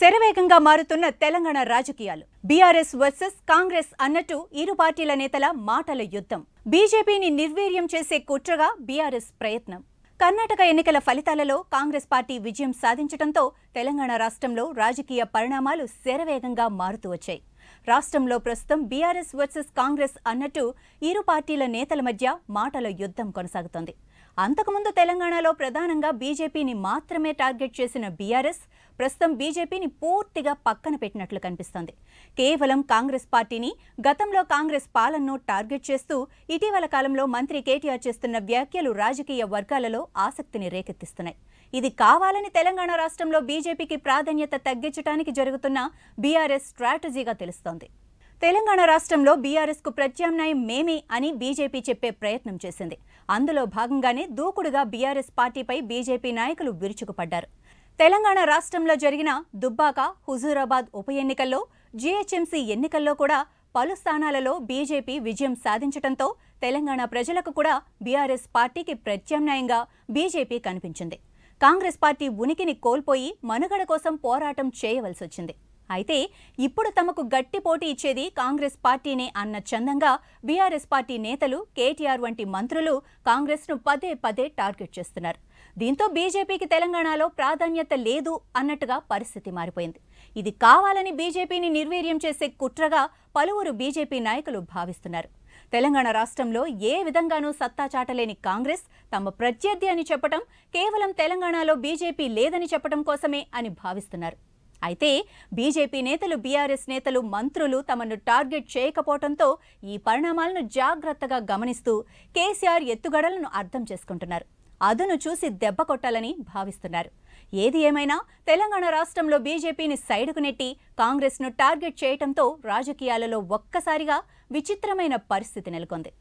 శరవేగంగా మారుతున్న తెలంగాణ రాజకీయాలు బీఆర్ఎస్ వర్సెస్ కాంగ్రెస్ అన్నట్టు ఇరు పార్టీల నేతల మాటల యుద్ధం బీజేపీని నిర్వీర్యం చేసే కుట్రగా బీఆర్ఎస్ ప్రయత్నం కర్ణాటక ఎన్నికల ఫలితాలలో కాంగ్రెస్ పార్టీ విజయం సాధించడంతో తెలంగాణ రాష్ట్రంలో రాజకీయ పరిణామాలు శరవేగంగా మారుతూ వచ్చాయి రాష్ట్రంలో ప్రస్తుతం బీఆర్ఎస్ వర్సెస్ కాంగ్రెస్ అన్నట్టు ఇరు పార్టీల నేతల మధ్య మాటల యుద్ధం కొనసాగుతోంది అంతకుముందు తెలంగాణలో ప్రధానంగా బీజేపీని మాత్రమే టార్గెట్ చేసిన బీఆర్ఎస్ ప్రస్తుతం బీజేపీని పూర్తిగా పక్కన పెట్టినట్లు కనిపిస్తోంది కేవలం కాంగ్రెస్ పార్టీని గతంలో కాంగ్రెస్ పాలనను టార్గెట్ చేస్తూ ఇటీవల కాలంలో మంత్రి కేటీఆర్ చేస్తున్న వ్యాఖ్యలు రాజకీయ వర్గాలలో ఆసక్తిని రేకెత్తిస్తున్నాయి ఇది కావాలని తెలంగాణ రాష్ట్రంలో బీజేపీకి ప్రాధాన్యత తగ్గించడానికి జరుగుతున్న బీఆర్ఎస్ స్ట్రాటజీగా తెలుస్తోంది తెలంగాణ రాష్ట్రంలో బీఆర్ఎస్కు ప్రత్యామ్నాయం మేమే అని బీజేపీ చెప్పే ప్రయత్నం చేసింది అందులో భాగంగానే దూకుడుగా బీఆర్ఎస్ పార్టీపై బీజేపీ నాయకులు విరుచుకుపడ్డారు తెలంగాణ రాష్ట్రంలో జరిగిన దుబ్బాక హుజూరాబాద్ ఉప ఎన్నికల్లో జీహెచ్ఎంసీ ఎన్నికల్లో కూడా పలు స్థానాలలో బీజేపీ విజయం సాధించడంతో తెలంగాణ ప్రజలకు కూడా బీఆర్ఎస్ పార్టీకి ప్రత్యామ్నాయంగా బీజేపీ కనిపించింది కాంగ్రెస్ పార్టీ ఉనికిని కోల్పోయి మనుగడ కోసం పోరాటం చేయవలసి వచ్చింది అయితే ఇప్పుడు తమకు గట్టి పోటీ ఇచ్చేది కాంగ్రెస్ పార్టీనే అన్న చందంగా బీఆర్ఎస్ పార్టీ నేతలు కేటీఆర్ వంటి మంత్రులు కాంగ్రెస్ను పదే పదే టార్గెట్ చేస్తున్నారు దీంతో బీజేపీకి తెలంగాణలో ప్రాధాన్యత లేదు అన్నట్టుగా పరిస్థితి మారిపోయింది ఇది కావాలని బీజేపీని నిర్వీర్యం చేసే కుట్రగా పలువురు బీజేపీ నాయకులు భావిస్తున్నారు తెలంగాణ రాష్ట్రంలో ఏ విధంగానూ సత్తా చాటలేని కాంగ్రెస్ తమ ప్రత్యర్థి అని చెప్పడం కేవలం తెలంగాణలో బీజేపీ లేదని చెప్పడం కోసమే అని భావిస్తున్నారు అయితే బీజేపీ నేతలు బీఆర్ఎస్ నేతలు మంత్రులు తమను టార్గెట్ చేయకపోవడంతో ఈ పరిణామాలను జాగ్రత్తగా గమనిస్తూ కేసీఆర్ ఎత్తుగడలను అర్థం చేసుకుంటున్నారు అదును చూసి దెబ్బ కొట్టాలని భావిస్తున్నారు ఏది ఏమైనా తెలంగాణ రాష్ట్రంలో బీజేపీని సైడుకు నెట్టి కాంగ్రెస్ను టార్గెట్ చేయటంతో రాజకీయాలలో ఒక్కసారిగా విచిత్రమైన పరిస్థితి నెలకొంది